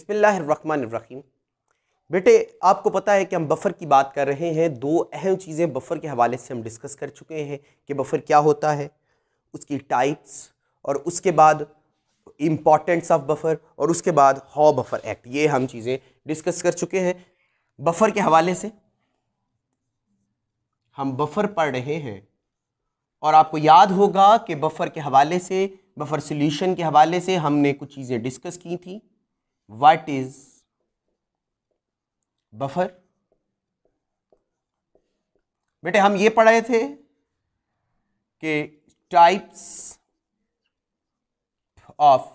बिस्मिल्लाम बेटे आपको पता है कि हम बफ़र की बात कर रहे हैं दो अहम चीज़ें बफ़र के हवाले से हम डिस्कस कर चुके हैं कि बफ़र क्या होता है उसकी टाइप्स और उसके बाद इम्पॉर्टेंस ऑफ बफ़र और उसके बाद हॉ बफ़र एक्ट ये हम चीज़ें डिस्कस कर चुके हैं बफ़र के हवाले से हम बफ़र पढ़ रहे हैं और आपको याद होगा कि बफ़र के हवाले से बफ़र सोल्यूशन के हवाले से हमने कुछ चीज़ें डिस्कस की थी what is बफर बेटे हम ये पढ़ाए थे कि टाइप्स ऑफ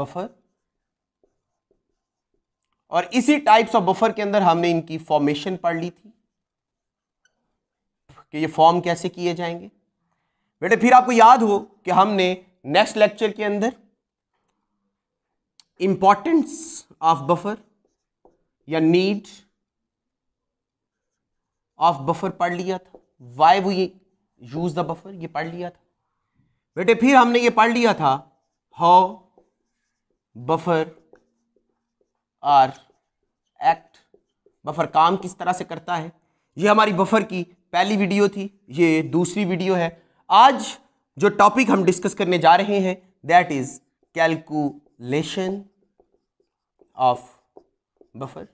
बफर और इसी टाइप्स ऑफ बफर के अंदर हमने इनकी फॉर्मेशन पढ़ ली थी कि ये फॉर्म कैसे किए जाएंगे बेटे फिर आपको याद हो कि हमने नेक्स्ट लेक्चर के अंदर इम्पॉर्टेंस ऑफ बफर या नीड ऑफ बफर पढ़ लिया था वाई वो यूज द बफर ये पढ़ लिया था बेटे फिर हमने ये पढ़ लिया था how buffer are act buffer काम किस तरह से करता है ये हमारी बफर की पहली वीडियो थी ये दूसरी वीडियो है आज जो टॉपिक हम डिस्कस करने जा रहे हैं that is calculation of buffer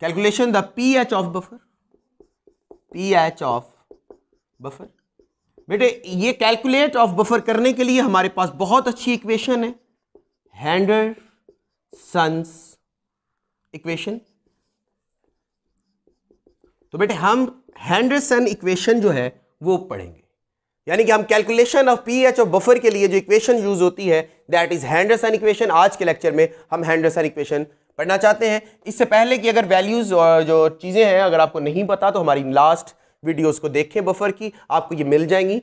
calculation the P H of buffer P H of buffer बेटे ये कैलकुलेट ऑफ बफर करने के लिए हमारे पास बहुत अच्छी इक्वेशन है हैंडर सन्स इक्वेशन तो बेटे हम हैंडरसन इक्वेशन जो है वो पढ़ेंगे यानी कि हम calculation of pH of buffer के लिए जो इक्वेशन यूज होती है दैट इज हैंडरसन इक्वेशन आज के लेक्चर में हम हैंडरसन इक्वेशन पढ़ना चाहते हैं इससे पहले कि अगर वैल्यूज़ और जो चीज़ें हैं अगर आपको नहीं पता तो हमारी लास्ट वीडियोस को देखें बफर की आपको ये मिल जाएंगी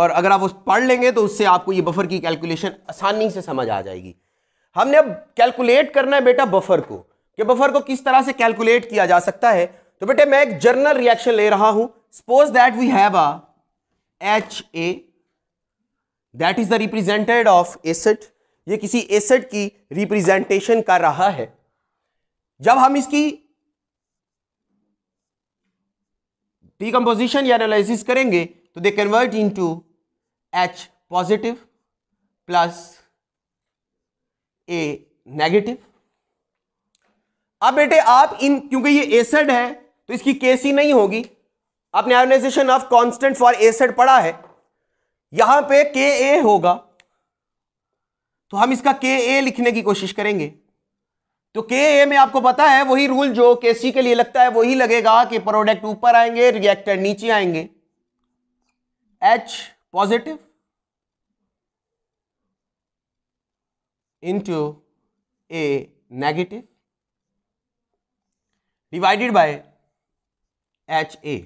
और अगर आप उस पढ़ लेंगे तो उससे आपको ये बफर की कैलकुलेशन आसानी से समझ आ जाएगी हमने अब कैलकुलेट करना है बेटा बफर को कि बफर को किस तरह से कैलकुलेट किया जा सकता है तो बेटे मैं एक जर्नल रिएक्शन ले रहा हूं suppose that we have a HA that is the represented of acid ये किसी एसिड की रिप्रेजेंटेशन कर रहा है जब हम इसकी डीकम्पोजिशन या एनालिसिस करेंगे तो they convert into H positive plus A negative अब बेटे आप इन क्योंकि ये एसिड है तो इसकी केसी नहीं होगी आपने ionization of constant for acid पढ़ा है यहां पे के ए होगा तो हम इसका के ए लिखने की कोशिश करेंगे तो के ए में आपको पता है वही रूल जो के सी के लिए लगता है वही लगेगा कि प्रोडक्ट ऊपर आएंगे रिएक्टर नीचे आएंगे H positive into A negative divided by H A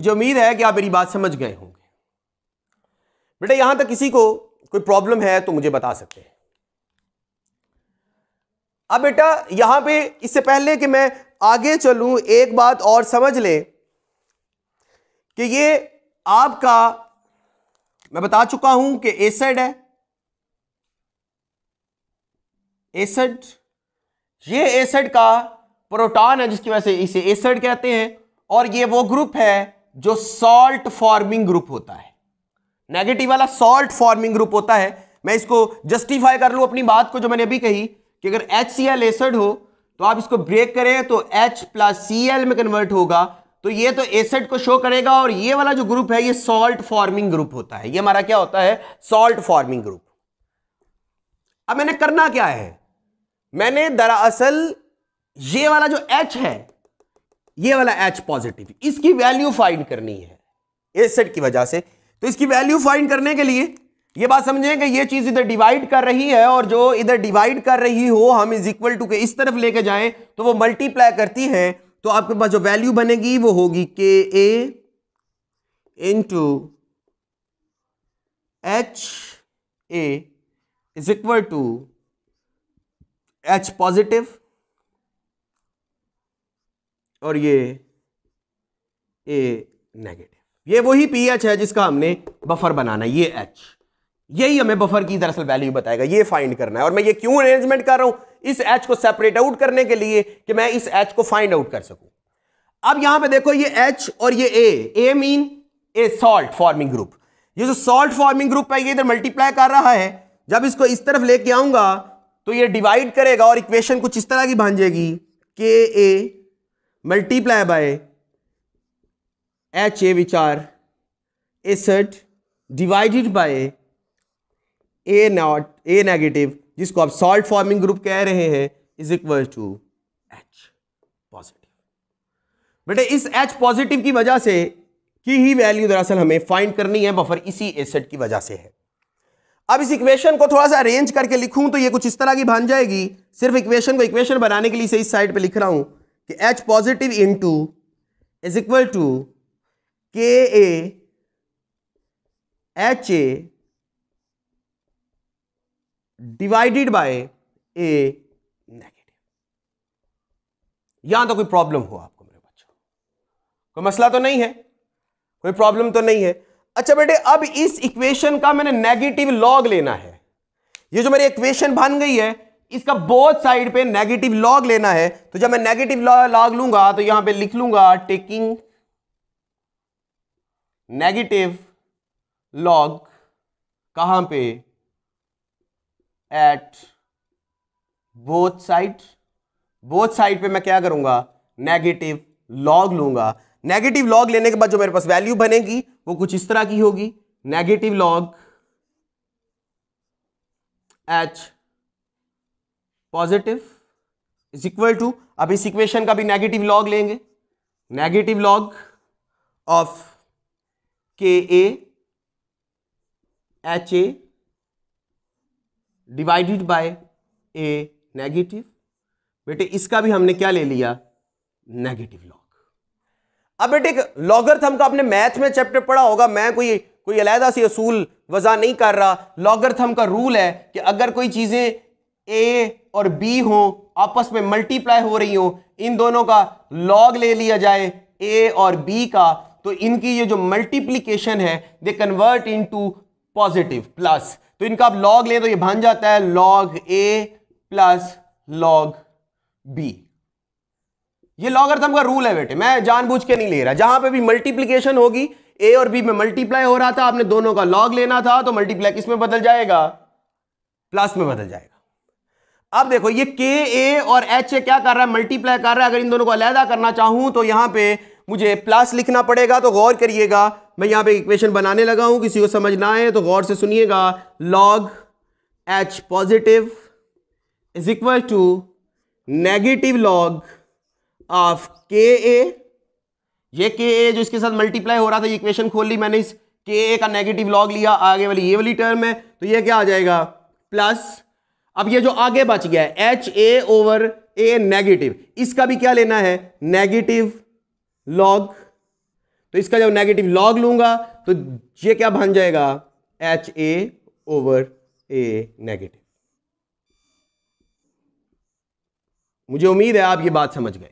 मुझे उम्मीद है कि आप मेरी बात समझ गए होंगे बेटा यहां तक किसी को कोई प्रॉब्लम है तो मुझे बता सकते हैं अब बेटा यहां पे इससे पहले कि मैं आगे चलूं एक बात और समझ ले कि ये आपका मैं बता चुका हूं कि एसिड है एसिड ये एसिड का प्रोटॉन है जिसकी वजह से इसे एसिड कहते हैं और ये वो ग्रुप है जो सॉल्ट फॉर्मिंग ग्रुप होता है नेगेटिव वाला सॉल्ट फॉर्मिंग ग्रुप होता है मैं इसको जस्टिफाई कर लू अपनी बात को जो मैंने अभी कही कि अगर एच सी एल एसड हो तो आप इसको ब्रेक करें तो एच प्लस सी एल में कन्वर्ट होगा तो ये तो एसिड को शो करेगा और ये वाला जो ग्रुप है ये सॉल्ट फॉर्मिंग ग्रुप होता है ये हमारा क्या होता है सॉल्ट फॉर्मिंग ग्रुप अब मैंने करना क्या है मैंने दरअसल ये वाला जो एच है ये वाला एच पॉजिटिव इसकी वैल्यू फाइंड करनी है सेट की वजह से तो इसकी वैल्यू फाइंड करने के लिए ये बात समझें कि ये चीज इधर डिवाइड कर रही है और जो इधर डिवाइड कर रही हो हम इज इक्वल टू के इस तरफ लेके जाएं तो वो मल्टीप्लाई करती है तो आपके पास जो वैल्यू बनेगी वो होगी K A into H A is equal to H positive और ये ए नेगेटिव ये वही पीएच है जिसका हमने बफर बनाना ये एच यही हमें बफर की दरअसल वैल्यू बताएगा ये फाइंड करना है और मैं ये क्यों अरेंजमेंट कर रहा हूं इस एच को सेपरेट आउट करने के लिए कि मैं इस एच को फाइंड आउट कर सकूं अब यहां पे देखो ये एच और ये A A mean A salt forming group ये जो सॉल्ट फॉर्मिंग ग्रुप है ये इधर मल्टीप्लाई कर रहा है जब इसको इस तरफ लेके आऊंगा तो ये डिवाइड करेगा और इक्वेशन कुछ इस तरह की भांजेगी K A multiply by H A which are एसठ divided by A not A negative जिसको आप सॉल्ट फॉर्मिंग ग्रुप कह रहे हैं is equal to H positive बेटे इस एच पॉजिटिव की वजह से की ही वैल्यू दरअसल हमें फाइंड करनी है बफर इसी एसेट की वजह से है अब इस इक्वेशन को थोड़ा सा अरेंज करके लिखूं तो ये कुछ इस तरह की बन जाएगी सिर्फ इक्वेशन को इक्वेशन बनाने के लिए सही इस साइड पे लिख रहा हूं कि H positive into is equal to K H A divided by A negative यहां तो कोई प्रॉब्लम हो आपको मेरे बच्चों कोई मसला तो नहीं है कोई प्रॉब्लम तो नहीं है अच्छा बेटे अब इस इक्वेशन का मैंने नेगेटिव लॉग लेना है ये जो मेरी इक्वेशन बन गई है इसका बोथ साइड पे नेगेटिव लॉग लेना है तो जब मैं नेगेटिव लॉग लूंगा तो यहां पे लिख लूंगा टेकिंग नेगेटिव लॉग कहां पे at both side both side पे मैं क्या करूंगा नेगेटिव लॉग लूंगा नेगेटिव लॉग लेने के बाद जो मेरे पास वैल्यू बनेगी वो कुछ इस तरह की होगी negative log H positive is equal to अब इस इक्वेशन का भी नेगेटिव लॉग लेंगे negative log of K A H A divided by A negative बेटे इसका भी हमने क्या ले लिया नेगेटिव लॉग अब बेटे लॉगर्थम का आपने मैथ में चैप्टर पढ़ा होगा मैं कोई कोई अलहदा से असूल वजह नहीं कर रहा लॉगर्थम का रूल है कि अगर कोई चीज़ें ए और बी हो आपस में मल्टीप्लाई हो रही हो इन दोनों का लॉग ले लिया जाए ए और बी का तो इनकी ये जो मल्टीप्लीकेशन है they convert into positive plus तो इनका आप लॉग लें तो ये बन जाता है log A plus log B ये लॉगर का रूल है बेटे मैं जानबूझ के नहीं ले रहा जहां पे भी मल्टीप्लीकेशन होगी ए और बी में मल्टीप्लाई हो रहा था आपने दोनों का लॉग लेना था तो मल्टीप्लाई किस में बदल जाएगा प्लस में बदल जाएगा अब देखो ये के ए और एच ए क्या कर रहा है मल्टीप्लाई कर रहा है अगर इन दोनों को अलहदा करना चाहूं तो यहां पे मुझे प्लस लिखना पड़ेगा तो गौर करिएगा मैं यहां पे इक्वेशन बनाने लगा हूं किसी को समझना है तो गौर से सुनिएगा log H positive is equal to negative log of K A ये के ए जो इसके साथ मल्टीप्लाई हो रहा था ये इक्वेशन खोल ली मैंने इस के ए का नेगेटिव लॉग लिया आगे वाली ये वाली टर्म है तो ये क्या आ जाएगा प्लस अब ये जो आगे बच गया है H A over A negative इसका भी क्या लेना है नेगेटिव लॉग तो इसका जब नेगेटिव लॉग लूंगा तो ये क्या बन जाएगा H A over A negative मुझे उम्मीद है आप ये बात समझ गए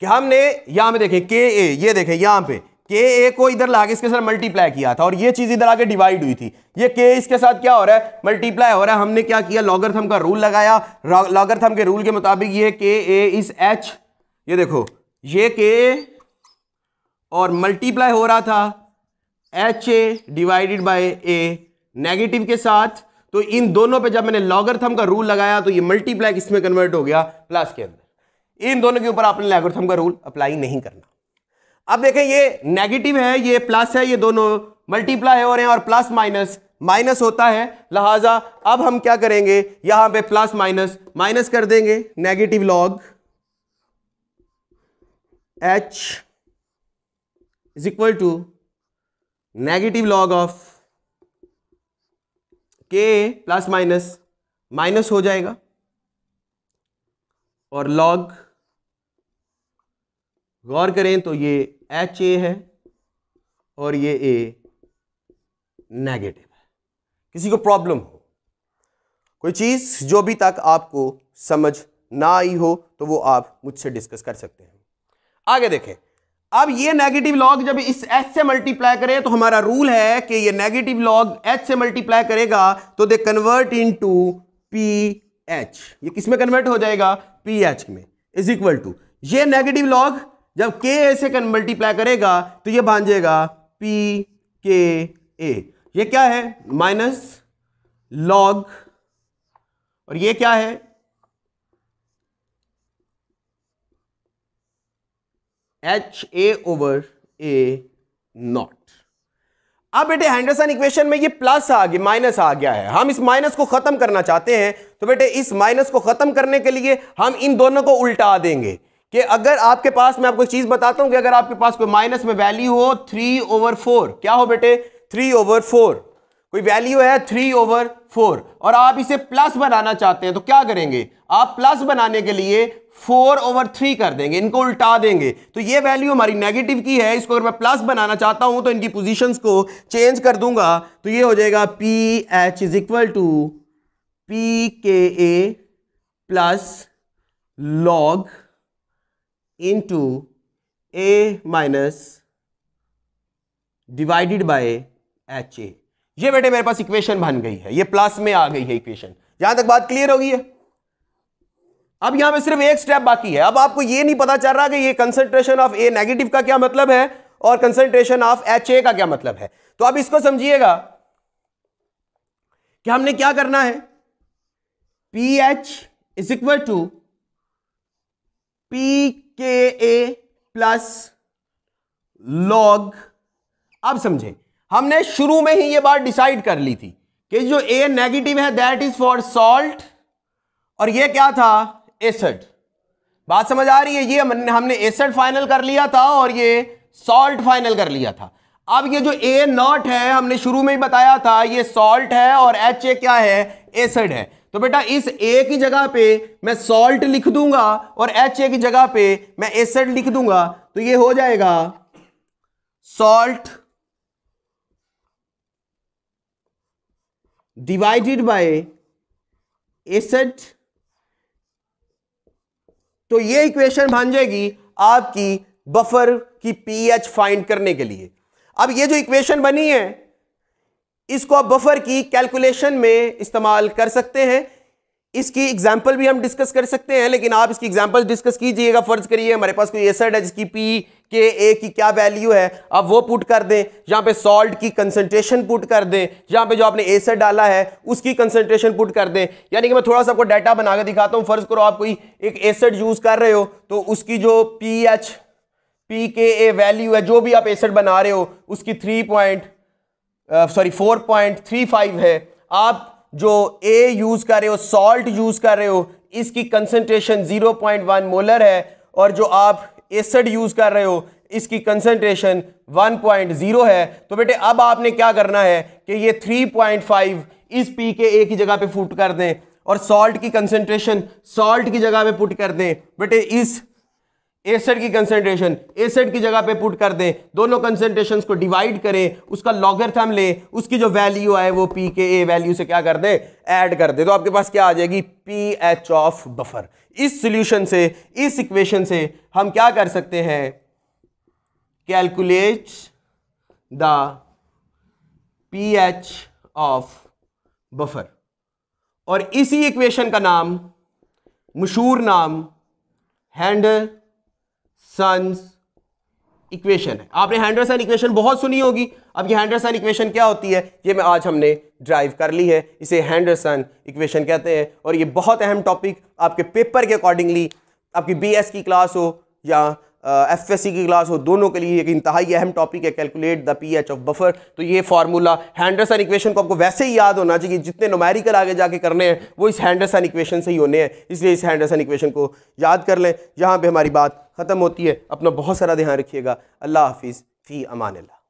कि हमने यहां पे देखें के ए ये देखें यहां पे के ए को इधर लाके इसके साथ मल्टीप्लाई किया था और ये चीज इधर आके डिवाइड हुई थी ये के इसके साथ क्या हो रहा है मल्टीप्लाई हो रहा है हमने क्या किया लॉगरथम का रूल लगाया लॉगरथम के रूल के मुताबिक ये के ए इस एच ये देखो ये के और मल्टीप्लाई हो रहा था H A divided by A negative के साथ तो इन दोनों पे जब मैंने लॉगरथम का रूल लगाया तो ये मल्टीप्लाई किसमें कन्वर्ट हो गया प्लस के अंदर इन दोनों के ऊपर आपने लॉगरथम का रूल अप्लाई नहीं करना अब देखें ये नेगेटिव है ये प्लस है ये दोनों मल्टीप्लाई हो रहे हैं और प्लस माइनस माइनस होता है लिहाजा अब हम क्या करेंगे यहां पे प्लस माइनस माइनस कर देंगे negative log H is equal to negative log of K plus minus minus हो जाएगा और लॉग गौर करें तो ये एच ए है और ये ए नेगेटिव है किसी को प्रॉब्लम हो कोई चीज़ जो भी तक आपको समझ ना आई हो तो वो आप मुझसे डिस्कस कर सकते हैं आगे देखें अब ये नेगेटिव लॉग जब इस एच से मल्टीप्लाई करें तो हमारा रूल है कि ये नेगेटिव लॉग एच से मल्टीप्लाई करेगा तो they convert into P H ये किस में कन्वर्ट हो जाएगा पी एच में इज इक्वल टू ये नेगेटिव लॉग जब के ए से मल्टीप्लाई करेगा तो ये भांजेगा पी के ए ये क्या है माइनस लॉग और ये क्या है H A over A not अब बेटे हैंडरसन इक्वेशन में ये प्लस आ गया माइनस आ गया है हम इस माइनस को खत्म करना चाहते हैं तो बेटे इस माइनस को खत्म करने के लिए हम इन दोनों को उल्टा देंगे कि अगर आपके पास मैं आपको एक चीज बताता हूं कि अगर आपके पास कोई माइनस में वैल्यू हो थ्री ओवर फोर क्या हो बेटे थ्री ओवर फोर कोई वैल्यू है थ्री ओवर फोर और आप इसे प्लस बनाना चाहते हैं तो क्या करेंगे आप प्लस बनाने के लिए फोर ओवर थ्री कर देंगे इनको उल्टा देंगे तो ये वैल्यू हमारी नेगेटिव की है इसको अगर मैं प्लस बनाना चाहता हूं तो इनकी पोजीशंस को चेंज कर दूंगा तो ये हो जाएगा P H is equal to P K A plus log into a minus divided by H A ये बेटे मेरे पास इक्वेशन बन गई है ये प्लस में आ गई है इक्वेशन यहां तक बात क्लियर होगी है अब यहां पे सिर्फ एक स्टेप बाकी है अब आपको ये नहीं पता चल रहा कि ये कंसंट्रेशन ऑफ ए नेगेटिव का क्या मतलब है और कंसंट्रेशन ऑफ एच ए का क्या मतलब है तो अब इसको समझिएगा कि हमने क्या करना है P H is equal to P K A plus log अब समझे हमने शुरू में ही ये बात डिसाइड कर ली थी कि जो ए नेगेटिव है दैट इज फॉर सॉल्ट और ये क्या था एसड बात समझ आ रही है ये हमने एसड फाइनल कर लिया था और ये सॉल्ट फाइनल कर लिया था अब ये जो ए नॉट है हमने शुरू में ही बताया था ये सॉल्ट है और एच ए क्या है एसड है तो बेटा इस ए की जगह पे मैं सॉल्ट लिख दूंगा और एच ए की जगह पे मैं एसेड लिख दूंगा तो ये हो जाएगा सॉल्ट डिवाइडेड बाय एसिड तो ये इक्वेशन बन जाएगी आपकी बफर की पीएच फाइंड करने के लिए अब ये जो इक्वेशन बनी है इसको आप बफर की कैलकुलेशन में इस्तेमाल कर सकते हैं इसकी एग्जाम्पल भी हम डिस्कस कर सकते हैं लेकिन आप इसकी एग्जाम्पल डिस्कस कीजिएगा फर्ज करिए हमारे पास कोई एसड है जिसकी पी के ए की क्या वैल्यू है आप वो पुट कर दें जहाँ पे सॉल्ट की कंसंट्रेशन पुट कर दें जहाँ पे जो आपने एसड डाला है उसकी कंसंट्रेशन पुट कर दें यानी कि मैं थोड़ा सा आपको डाटा बना कर दिखाता हूँ फर्ज करो आप कोई एक एसड यूज़ कर रहे हो तो उसकी जो पी एच पी के ए वैल्यू है जो भी आप एसड बना रहे हो उसकी three point sorry four point three five है आप जो ए यूज़ कर रहे हो सॉल्ट यूज़ कर रहे हो इसकी concentration zero point one molar है और जो आप एसड यूज़ कर रहे हो इसकी कंसनट्रेशन जीरो है तो बेटे अब आपने क्या करना है कि ये थ्री पॉइंट फाइव इस पी के ए की जगह पे फुट कर दें और सॉल्ट की कंसनट्रेशन सॉल्ट की जगह पे पुट कर दें बेटे इस एसेड की कंसेंट्रेशन एसेड की जगह पे पुट कर दें दोनों कंसेंट्रेशन को डिवाइड करें उसका थम लें उसकी जो वैल्यू आए वो पी के ए वैल्यू से क्या कर दें ऐड कर दें तो आपके पास क्या आ जाएगी पी एच ऑफ बफर इस सोल्यूशन से इस इक्वेशन से हम क्या कर सकते हैं calculate the P H of buffer और इसी इक्वेशन का नाम मशहूर नाम हैंड सन्स इक्वेशन है आपने हैंडरसन इक्वेशन बहुत सुनी होगी अब ये हैंडरसन इक्वेशन क्या होती है ये मैं आज हमने ड्राइव कर ली है इसे हैंडरसन इक्वेशन कहते हैं और ये बहुत अहम टॉपिक आपके पेपर के अकॉर्डिंगली आपकी बी की क्लास हो या एफ एस सी की क्लास हो दोनों के लिए एक इंतहाई अहम टॉपिक है calculate the P H of buffer तो ये फार्मूला हैंडरसन इक्वेशन को आपको वैसे ही याद होना चाहिए जितने नोमेरिकल आगे जाके करने हैं वो इस हैंडरसन इक्वेशन से ही होने हैं इसलिए इस हैंडरसन इक्वेशन को याद कर लें यहाँ पर हमारी बात ख़त्म होती है अपना बहुत सारा ध्यान रखिएगा अल्लाह हाफिज़ फ़ी अमान